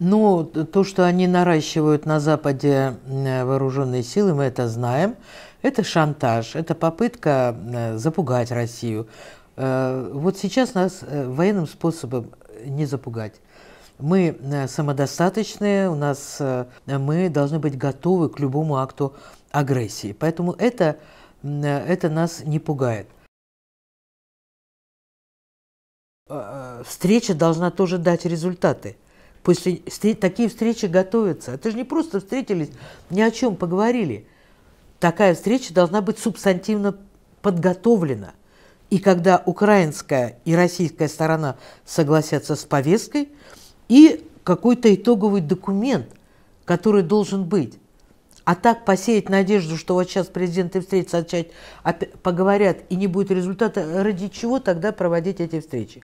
Ну, то, что они наращивают на Западе э, вооруженные силы, мы это знаем. Это шантаж, это попытка э, запугать Россию. Э, вот сейчас нас военным способом не запугать. Мы самодостаточные, у нас, мы должны быть готовы к любому акту агрессии. Поэтому это, это нас не пугает. Встреча должна тоже дать результаты – После такие встречи готовятся. Это же не просто встретились, ни о чем поговорили. Такая встреча должна быть субстантивно подготовлена. И когда украинская и российская сторона согласятся с повесткой, и какой-то итоговый документ, который должен быть. А так посеять надежду, что вот сейчас президенты встретятся, опять поговорят и не будет результата, ради чего тогда проводить эти встречи?